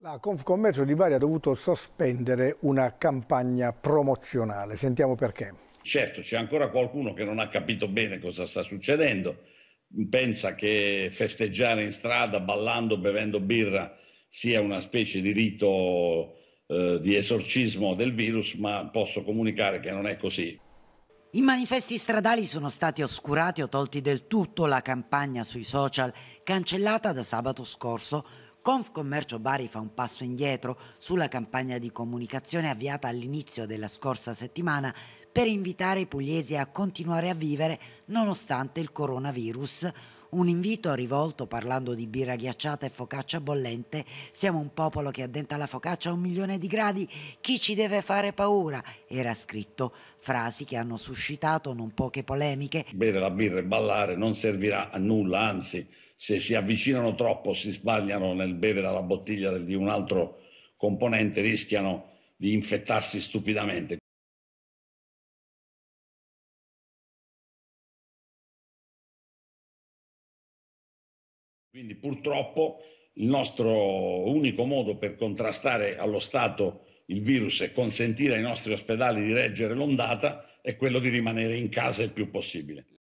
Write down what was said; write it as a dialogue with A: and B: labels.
A: La Confcommercio di Bari ha dovuto sospendere una campagna promozionale. Sentiamo perché.
B: Certo, c'è ancora qualcuno che non ha capito bene cosa sta succedendo. Pensa che festeggiare in strada, ballando, bevendo birra, sia una specie di rito eh, di esorcismo del virus, ma posso comunicare che non è così.
C: I manifesti stradali sono stati oscurati o tolti del tutto, la campagna sui social cancellata da sabato scorso Confcommercio Bari fa un passo indietro sulla campagna di comunicazione avviata all'inizio della scorsa settimana per invitare i pugliesi a continuare a vivere nonostante il coronavirus, un invito rivolto parlando di birra ghiacciata e focaccia bollente. Siamo un popolo che addenta la focaccia a un milione di gradi. Chi ci deve fare paura? Era scritto. Frasi che hanno suscitato non poche polemiche.
B: Bere la birra e ballare non servirà a nulla, anzi, se si avvicinano troppo, si sbagliano nel bere dalla bottiglia di un altro
A: componente, rischiano di infettarsi stupidamente. Quindi purtroppo il nostro unico modo per contrastare
B: allo Stato il virus e consentire ai nostri ospedali di reggere l'ondata è quello di rimanere in casa il più possibile.